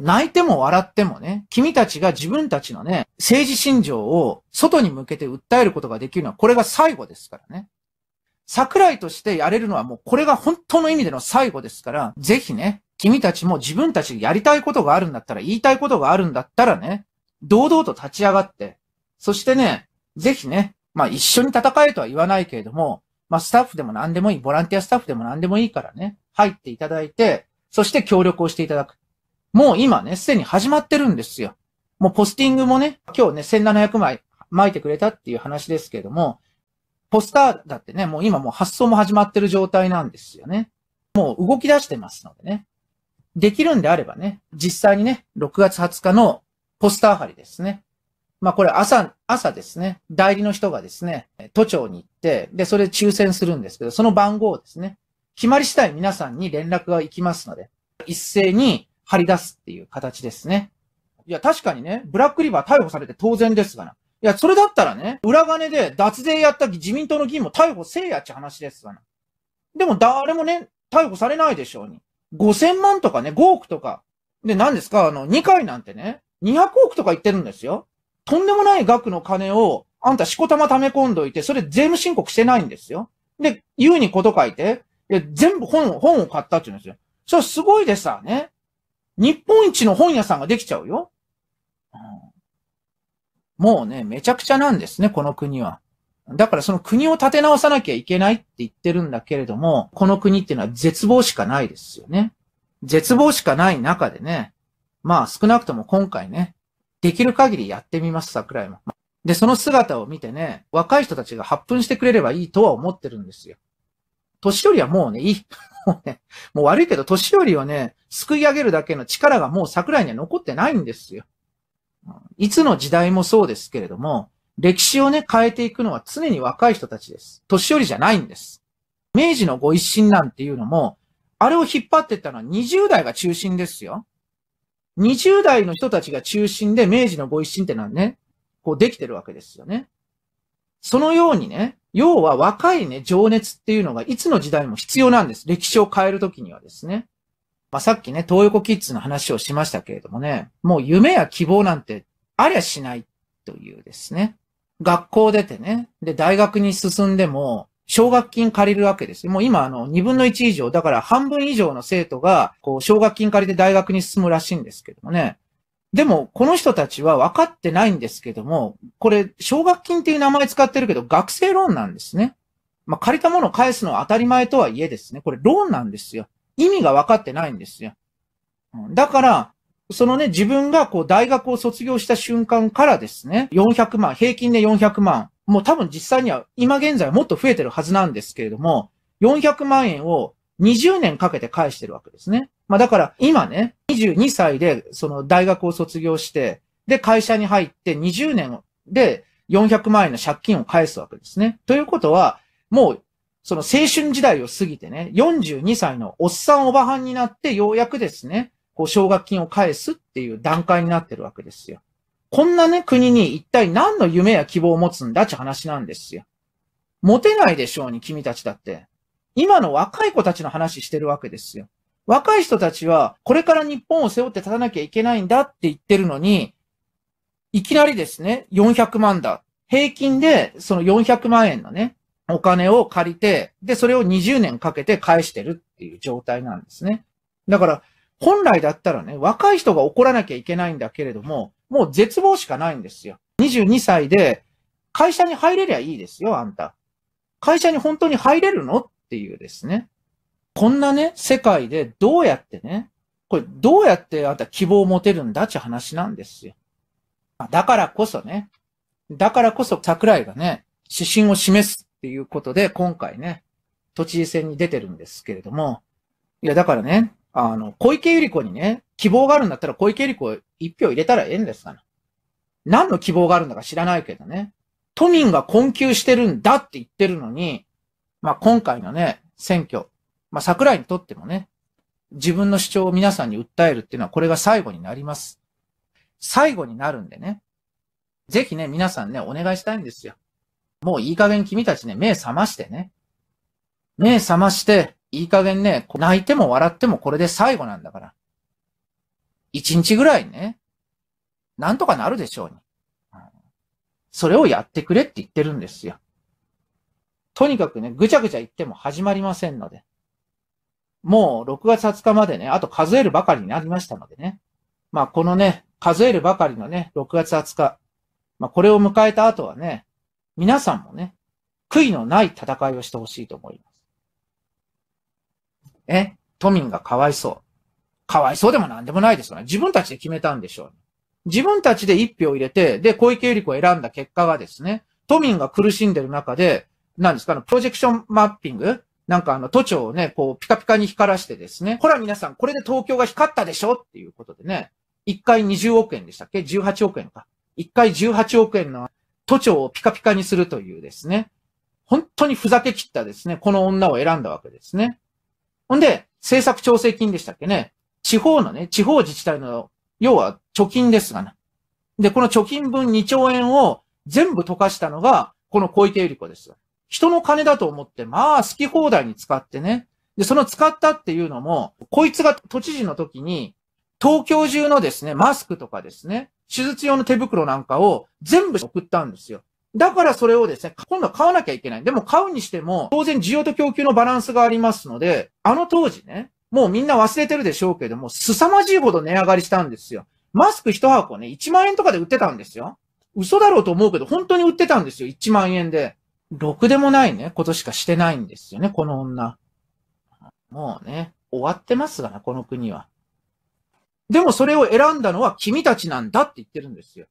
泣いても笑ってもね、君たちが自分たちのね、政治信条を外に向けて訴えることができるのは、これが最後ですからね。桜井としてやれるのはもうこれが本当の意味での最後ですから、ぜひね、君たちも自分たちやりたいことがあるんだったら、言いたいことがあるんだったらね、堂々と立ち上がって、そしてね、ぜひね、まあ一緒に戦えとは言わないけれども、まあスタッフでも何でもいい、ボランティアスタッフでも何でもいいからね、入っていただいて、そして協力をしていただく。もう今ね、すでに始まってるんですよ。もうポスティングもね、今日ね、1700枚巻いてくれたっていう話ですけども、ポスターだってね、もう今もう発送も始まってる状態なんですよね。もう動き出してますのでね。できるんであればね、実際にね、6月20日のポスター貼りですね。まあこれ朝、朝ですね、代理の人がですね、都庁に行って、で、それで抽選するんですけど、その番号をですね、決まり次第皆さんに連絡が行きますので、一斉に張り出すっていう形ですね。いや、確かにね、ブラックリバー逮捕されて当然ですがな。いや、それだったらね、裏金で脱税やった自民党の議員も逮捕せえやっち話ですがな。でも誰もね、逮捕されないでしょうに。5000万とかね、5億とか。で、何ですかあの、2回なんてね、200億とか言ってるんですよ。とんでもない額の金を、あんたしこたま溜め込んどいて、それ税務申告してないんですよ。で、言うにこと書いて、いや、全部本を、本を買ったって言うんですよ。それすごいでさ、ね。日本一の本屋さんができちゃうよ。もうね、めちゃくちゃなんですね、この国は。だからその国を立て直さなきゃいけないって言ってるんだけれども、この国っていうのは絶望しかないですよね。絶望しかない中でね、まあ少なくとも今回ね、できる限りやってみます、桜井も。で、その姿を見てね、若い人たちが発奮してくれればいいとは思ってるんですよ。年寄りはもうね、いい。もうね、もう悪いけど、年寄りをね、救い上げるだけの力がもう桜井には残ってないんですよ。いつの時代もそうですけれども、歴史をね、変えていくのは常に若い人たちです。年寄りじゃないんです。明治のご一新なんていうのも、あれを引っ張ってったのは20代が中心ですよ。20代の人たちが中心で明治のご一新ってのはね、こうできてるわけですよね。そのようにね、要は若いね、情熱っていうのがいつの時代も必要なんです。歴史を変えるときにはですね。まあ、さっきね、東横キッズの話をしましたけれどもね、もう夢や希望なんてありゃしないというですね。学校出てね、で、大学に進んでも、奨学金借りるわけですもう今、あの、二分の一以上、だから半分以上の生徒が、こう、奨学金借りて大学に進むらしいんですけどもね。でも、この人たちは分かってないんですけども、これ、奨学金っていう名前使ってるけど、学生ローンなんですね。まあ、借りたものを返すのは当たり前とはいえですね、これローンなんですよ。意味が分かってないんですよ。だから、そのね、自分がこう大学を卒業した瞬間からですね、400万、平均で400万、もう多分実際には今現在はもっと増えてるはずなんですけれども、400万円を20年かけて返してるわけですね。まあだから今ね、22歳でその大学を卒業して、で会社に入って20年で400万円の借金を返すわけですね。ということは、もうその青春時代を過ぎてね、42歳のおっさんおばはんになってようやくですね、こう奨学金を返すっていう段階になってるわけですよ。こんなね、国に一体何の夢や希望を持つんだって話なんですよ。持てないでしょうに、君たちだって。今の若い子たちの話してるわけですよ。若い人たちは、これから日本を背負って立たなきゃいけないんだって言ってるのに、いきなりですね、400万だ。平均で、その400万円のね、お金を借りて、で、それを20年かけて返してるっていう状態なんですね。だから、本来だったらね、若い人が怒らなきゃいけないんだけれども、もう絶望しかないんですよ。22歳で、会社に入れりゃいいですよ、あんた。会社に本当に入れるのっていうですね。こんなね、世界でどうやってね、これどうやってあんた希望を持てるんだって話なんですよ。だからこそね、だからこそ桜井がね、指針を示すっていうことで、今回ね、都知事選に出てるんですけれども、いや、だからね、あの、小池百合子にね、希望があるんだったら小池百合子一票入れたらええんですから。何の希望があるんだか知らないけどね。都民が困窮してるんだって言ってるのに、まあ、今回のね、選挙、まあ、桜井にとってもね、自分の主張を皆さんに訴えるっていうのはこれが最後になります。最後になるんでね。ぜひね、皆さんね、お願いしたいんですよ。もういい加減君たちね、目覚ましてね。目覚まして、いい加減ね、泣いても笑ってもこれで最後なんだから。一日ぐらいね、なんとかなるでしょうに。それをやってくれって言ってるんですよ。とにかくね、ぐちゃぐちゃ言っても始まりませんので。もう6月20日までね、あと数えるばかりになりましたのでね。まあこのね、数えるばかりのね、6月20日。まあこれを迎えた後はね、皆さんもね、悔いのない戦いをしてほしいと思います。え都民がかわいそう。かわいそうでもなんでもないですよね。自分たちで決めたんでしょう、ね。自分たちで一票入れて、で、小池百合子を選んだ結果がですね、都民が苦しんでる中で、何ですかの、プロジェクションマッピングなんかあの、都庁をね、こう、ピカピカに光らしてですね、ほら皆さん、これで東京が光ったでしょっていうことでね、1回20億円でしたっけ ?18 億円か。1回18億円の都庁をピカピカにするというですね、本当にふざけ切ったですね、この女を選んだわけですね。ほんで、政策調整金でしたっけね。地方のね、地方自治体の、要は貯金ですがな。で、この貯金分2兆円を全部溶かしたのが、この小池百合子です。人の金だと思って、まあ好き放題に使ってね。で、その使ったっていうのも、こいつが都知事の時に、東京中のですね、マスクとかですね、手術用の手袋なんかを全部送ったんですよ。だからそれをですね、今度は買わなきゃいけない。でも買うにしても、当然需要と供給のバランスがありますので、あの当時ね、もうみんな忘れてるでしょうけども、凄まじいほど値上がりしたんですよ。マスク一箱ね、1万円とかで売ってたんですよ。嘘だろうと思うけど、本当に売ってたんですよ。1万円で。ろくでもないね、ことしかしてないんですよね、この女。もうね、終わってますがな、この国は。でもそれを選んだのは君たちなんだって言ってるんですよ。